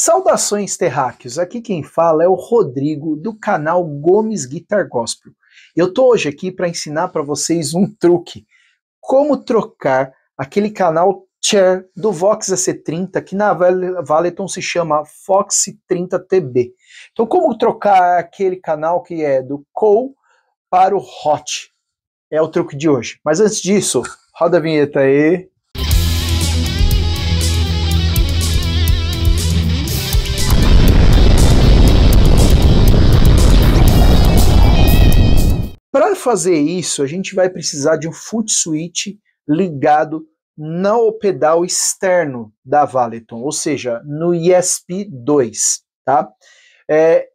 Saudações terráqueos, aqui quem fala é o Rodrigo do canal Gomes Guitar Gospel. Eu tô hoje aqui para ensinar para vocês um truque, como trocar aquele canal chair do Vox AC30 que na Valeton se chama Fox 30TB. Então como trocar aquele canal que é do Cool para o Hot? É o truque de hoje. Mas antes disso, roda a vinheta aí. Para fazer isso, a gente vai precisar de um foot switch ligado no pedal externo da Valeton, ou seja, no ESP2, tá? É,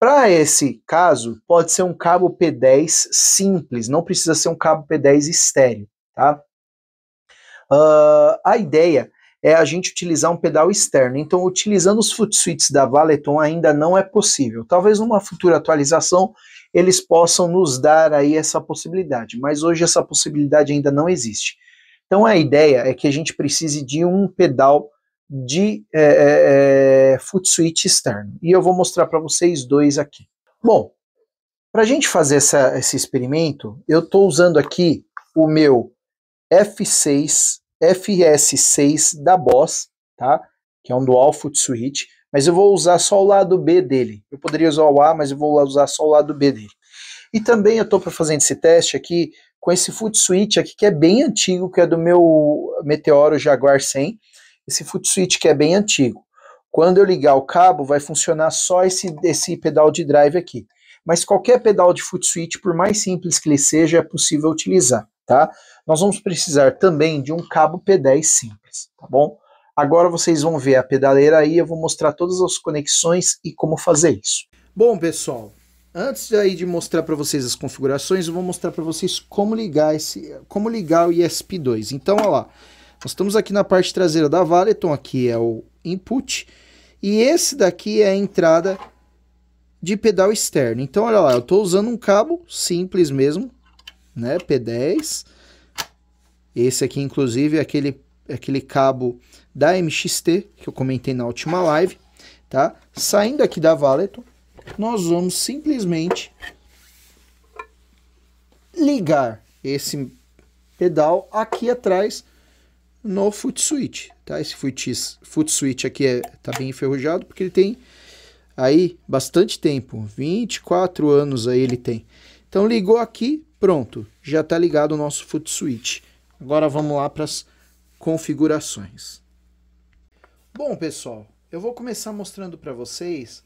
para esse caso, pode ser um cabo P10 simples, não precisa ser um cabo P10 estéreo, tá? Uh, a ideia é a gente utilizar um pedal externo. Então, utilizando os foot switches da Valeton ainda não é possível. Talvez numa futura atualização eles possam nos dar aí essa possibilidade. Mas hoje essa possibilidade ainda não existe. Então a ideia é que a gente precise de um pedal de é, é, foot switch externo. E eu vou mostrar para vocês dois aqui. Bom, para a gente fazer essa, esse experimento, eu estou usando aqui o meu F6, FS6 da Boss, tá? que é um dual foot switch mas eu vou usar só o lado B dele. Eu poderia usar o A, mas eu vou usar só o lado B dele. E também eu estou fazendo esse teste aqui com esse foot switch aqui que é bem antigo, que é do meu Meteoro Jaguar 100. Esse foot switch que é bem antigo. Quando eu ligar o cabo, vai funcionar só esse, esse pedal de drive aqui. Mas qualquer pedal de foot switch, por mais simples que ele seja, é possível utilizar, tá? Nós vamos precisar também de um cabo P10 simples, tá bom? Agora vocês vão ver a pedaleira aí, eu vou mostrar todas as conexões e como fazer isso. Bom, pessoal, antes aí de mostrar para vocês as configurações, eu vou mostrar para vocês como ligar esse, como ligar o ESP2. Então, olha lá, nós estamos aqui na parte traseira da Valeton, aqui é o input, e esse daqui é a entrada de pedal externo. Então, olha lá, eu estou usando um cabo simples mesmo, né, P10. Esse aqui, inclusive, é aquele, é aquele cabo da MXT, que eu comentei na última live, tá? Saindo aqui da Valeton, nós vamos simplesmente ligar esse pedal aqui atrás no foot switch, tá? Esse foot, foot switch aqui é, tá bem enferrujado porque ele tem aí bastante tempo, 24 anos aí ele tem. Então ligou aqui, pronto, já está ligado o nosso foot switch. Agora vamos lá para as configurações. Bom, pessoal, eu vou começar mostrando para vocês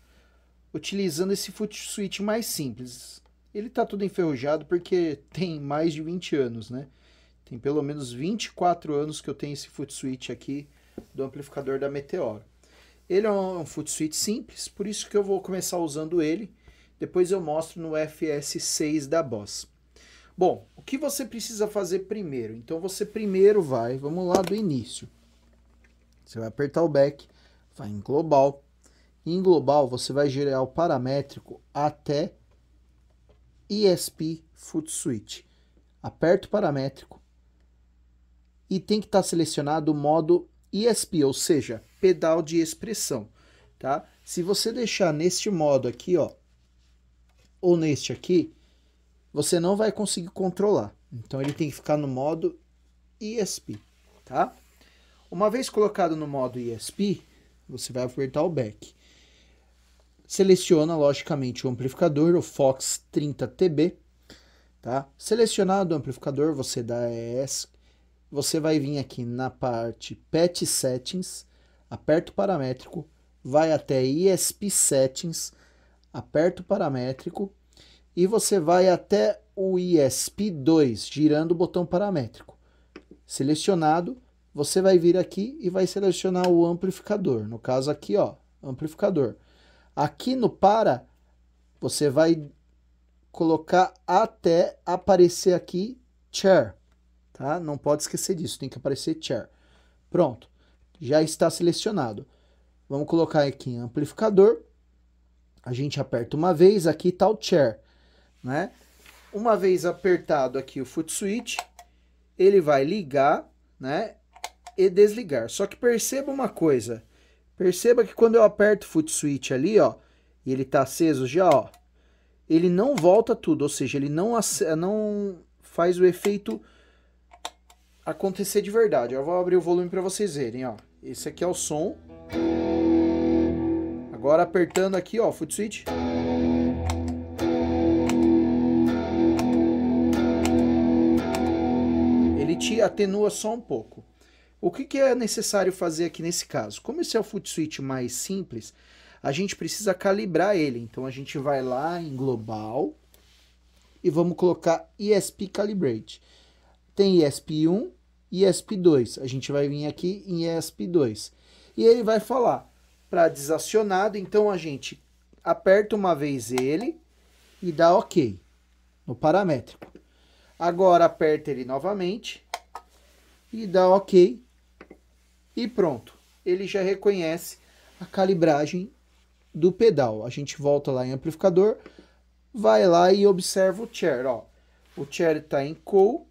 utilizando esse foot switch mais simples. Ele está todo enferrujado porque tem mais de 20 anos, né? Tem pelo menos 24 anos que eu tenho esse foot switch aqui do amplificador da Meteoro. Ele é um foot switch simples, por isso que eu vou começar usando ele. Depois eu mostro no FS6 da Boss. Bom, o que você precisa fazer primeiro? Então você primeiro vai, vamos lá do início. Você vai apertar o back, vai em global. E em global você vai gerar o paramétrico até ESP Foot Switch. Aperta o paramétrico e tem que estar tá selecionado o modo ESP, ou seja, pedal de expressão, tá? Se você deixar neste modo aqui, ó, ou neste aqui, você não vai conseguir controlar. Então ele tem que ficar no modo ESP, tá? Uma vez colocado no modo ESP, você vai apertar o back. Seleciona, logicamente, o amplificador, o Fox 30TB. Tá? Selecionado o amplificador, você dá ES. Você vai vir aqui na parte Patch Settings, aperta o paramétrico, vai até ESP Settings, aperta o paramétrico e você vai até o ESP2, girando o botão paramétrico. Selecionado, você vai vir aqui e vai selecionar o amplificador. No caso aqui, ó, amplificador. Aqui no para, você vai colocar até aparecer aqui chair, tá? Não pode esquecer disso, tem que aparecer chair. Pronto, já está selecionado. Vamos colocar aqui em amplificador. A gente aperta uma vez, aqui está o chair, né? Uma vez apertado aqui o foot switch, ele vai ligar, né? e desligar. Só que perceba uma coisa. Perceba que quando eu aperto o foot switch ali, ó, e ele tá aceso já, ó, ele não volta tudo, ou seja, ele não, não faz o efeito acontecer de verdade. Eu vou abrir o volume para vocês verem, ó. Esse aqui é o som. Agora apertando aqui, ó, foot switch. Ele te atenua só um pouco. O que, que é necessário fazer aqui nesse caso? Como esse é o foot switch mais simples, a gente precisa calibrar ele. Então a gente vai lá em global e vamos colocar ESP Calibrate. Tem ESP1 e ESP2. A gente vai vir aqui em ESP2. E ele vai falar para desacionado, então a gente aperta uma vez ele e dá OK no paramétrico. Agora aperta ele novamente e dá OK e pronto. Ele já reconhece a calibragem do pedal. A gente volta lá em amplificador, vai lá e observa o chair. Ó. O chair está em cool,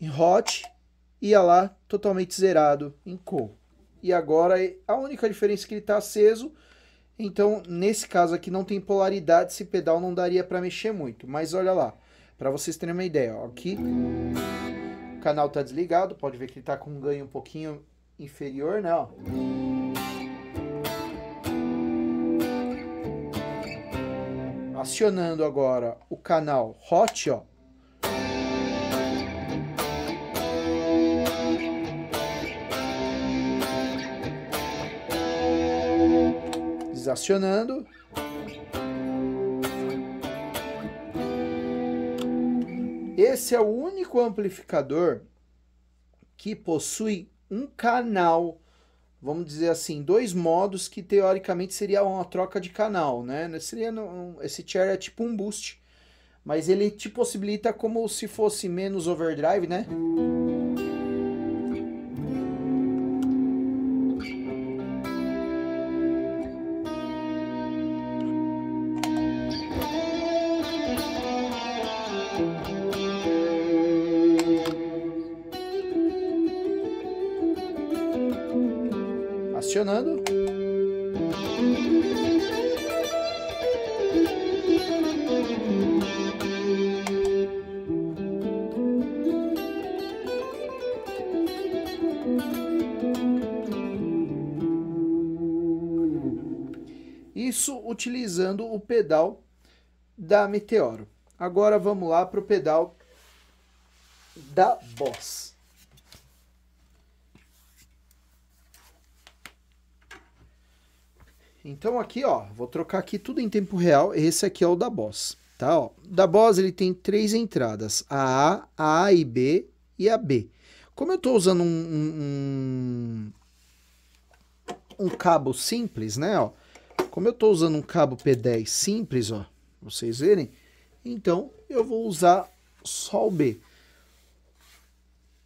em hot, e olha lá totalmente zerado em cool. E agora a única diferença é que ele está aceso. Então, nesse caso aqui não tem polaridade, esse pedal não daria para mexer muito. Mas olha lá, para vocês terem uma ideia, ó, aqui... O canal está desligado, pode ver que ele está com um ganho um pouquinho inferior, né? Ó. Acionando agora o canal hot, ó. Desacionando. Esse é o único amplificador que possui um canal, vamos dizer assim, dois modos que teoricamente seria uma troca de canal, né? Seria um, esse chair é tipo um boost, mas ele te possibilita como se fosse menos overdrive, né? Isso utilizando o pedal da Meteoro. Agora vamos lá para o pedal da Boss. Então aqui, ó, vou trocar aqui tudo em tempo real. Esse aqui é o da Boss, tá? Ó, da Boss ele tem três entradas: a A, A e B e a B. Como eu estou usando um, um, um, cabo simples, né? Ó, como eu estou usando um cabo P10 simples, ó, vocês verem, então eu vou usar só o B.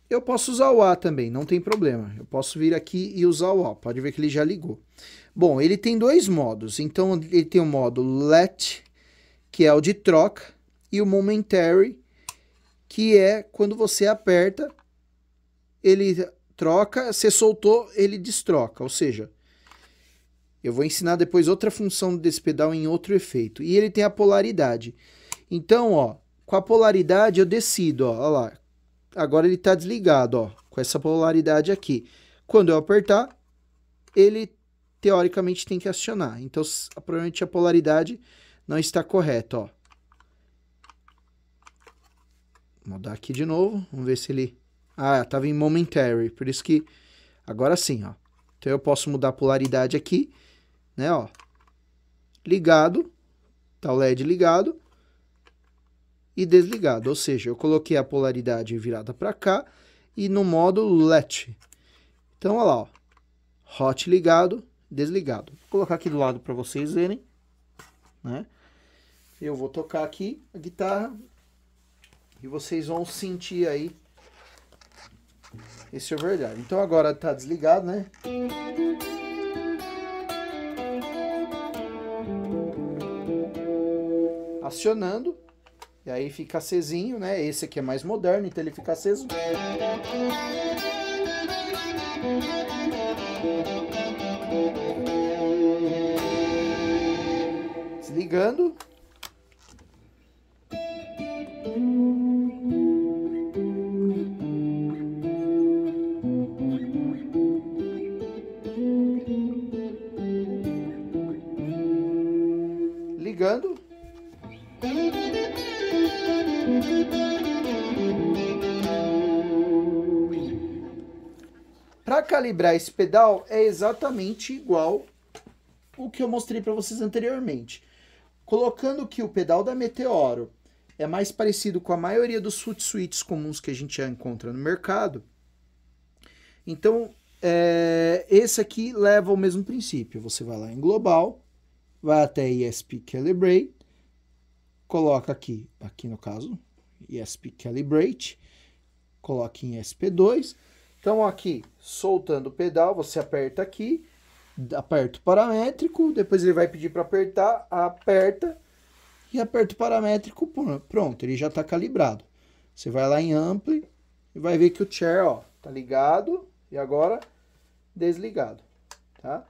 Eu posso usar o A também, não tem problema. Eu posso vir aqui e usar o A. Pode ver que ele já ligou. Bom, ele tem dois modos. Então, ele tem o modo let, que é o de troca, e o momentary, que é quando você aperta, ele troca, você soltou, ele destroca. Ou seja, eu vou ensinar depois outra função desse pedal em outro efeito. E ele tem a polaridade. Então, ó, com a polaridade eu decido, ó, lá. Agora ele está desligado, ó, com essa polaridade aqui. Quando eu apertar, ele teoricamente tem que acionar. Então, provavelmente a polaridade não está correta, ó. Vou mudar aqui de novo, vamos ver se ele... Ah, estava em momentary, por isso que... Agora sim, ó. Então, eu posso mudar a polaridade aqui, né, ó. Ligado, tá o LED ligado e desligado, ou seja, eu coloquei a polaridade virada para cá e no modo LET. Então, olha lá, ó. hot ligado, desligado. Vou colocar aqui do lado para vocês verem, né? Eu vou tocar aqui a guitarra e vocês vão sentir aí esse overdrive. Então agora está desligado, né? Acionando. E aí fica acesinho, né? Esse aqui é mais moderno, então ele fica aceso. chegando. Ligando. Para calibrar esse pedal é exatamente igual o que eu mostrei para vocês anteriormente colocando que o pedal da Meteoro é mais parecido com a maioria dos foot suites comuns que a gente já encontra no mercado. Então, é, esse aqui leva ao mesmo princípio. Você vai lá em Global, vai até ESP Calibrate, coloca aqui, aqui no caso, ESP Calibrate, coloca em SP 2 Então, aqui, soltando o pedal, você aperta aqui aperta o paramétrico, depois ele vai pedir para apertar, aperta e aperta o paramétrico, pronto, ele já está calibrado. Você vai lá em ampli e vai ver que o chair, ó, tá ligado e agora desligado, tá?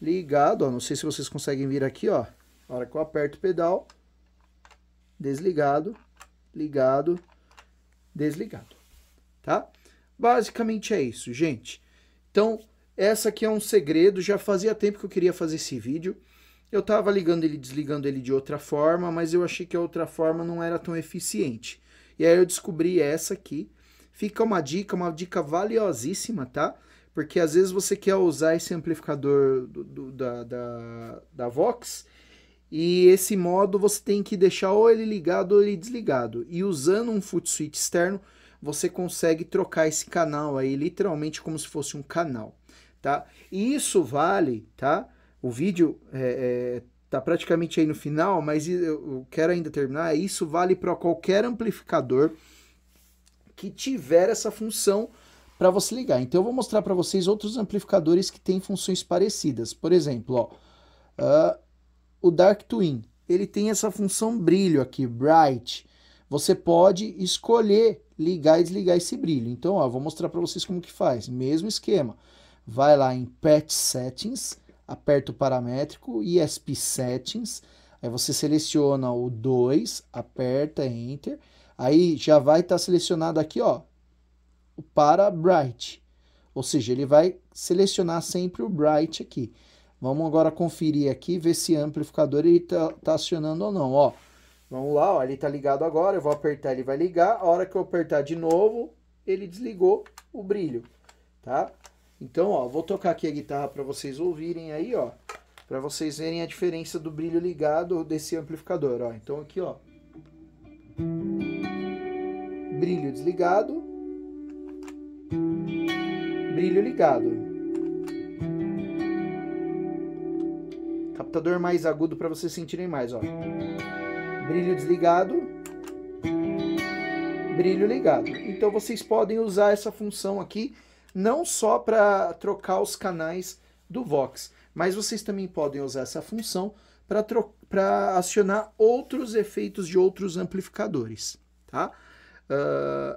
Ligado, ó, não sei se vocês conseguem vir aqui, ó, na hora que eu aperto o pedal, desligado, ligado, desligado, tá? Basicamente é isso, gente. Então, essa aqui é um segredo, já fazia tempo que eu queria fazer esse vídeo. Eu estava ligando ele desligando ele de outra forma, mas eu achei que a outra forma não era tão eficiente. E aí eu descobri essa aqui. Fica uma dica, uma dica valiosíssima, tá? Porque às vezes você quer usar esse amplificador do, do, da, da, da Vox e esse modo você tem que deixar ou ele ligado ou ele desligado. E usando um foot switch externo, você consegue trocar esse canal aí literalmente como se fosse um canal tá? E isso vale, tá? O vídeo é, é, tá praticamente aí no final, mas eu quero ainda terminar. É isso vale para qualquer amplificador que tiver essa função para você ligar. Então eu vou mostrar para vocês outros amplificadores que têm funções parecidas. Por exemplo, ó, uh, o Dark Twin, ele tem essa função brilho aqui, bright. Você pode escolher ligar e desligar esse brilho. Então, ó, vou mostrar para vocês como que faz. Mesmo esquema vai lá em Patch Settings, aperta o paramétrico ESP Settings, aí você seleciona o 2, aperta Enter, aí já vai estar tá selecionado aqui, ó, o para Bright, ou seja, ele vai selecionar sempre o Bright aqui. Vamos agora conferir aqui, ver se amplificador ele tá, tá acionando ou não, ó. Vamos lá, ó, ele está ligado agora, eu vou apertar, ele vai ligar. A hora que eu apertar de novo, ele desligou o brilho, tá? Então, ó, vou tocar aqui a guitarra para vocês ouvirem aí, ó, para vocês verem a diferença do brilho ligado desse amplificador, ó. Então aqui, ó. Brilho desligado. Brilho ligado. Captador mais agudo para vocês sentirem mais, ó. Brilho desligado. Brilho ligado. Então vocês podem usar essa função aqui não só para trocar os canais do Vox, mas vocês também podem usar essa função para acionar outros efeitos de outros amplificadores, tá? Uh,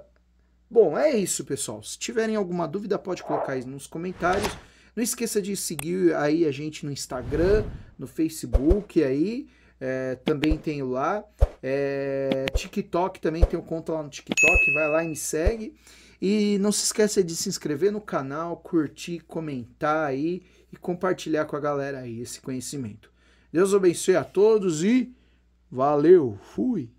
bom, é isso, pessoal. Se tiverem alguma dúvida, pode colocar aí nos comentários. Não esqueça de seguir aí a gente no Instagram, no Facebook aí, é, também tenho lá. É, TikTok também tenho conta lá no TikTok, vai lá e me segue. E não se esqueça de se inscrever no canal, curtir, comentar aí e compartilhar com a galera aí esse conhecimento. Deus abençoe a todos e valeu, fui!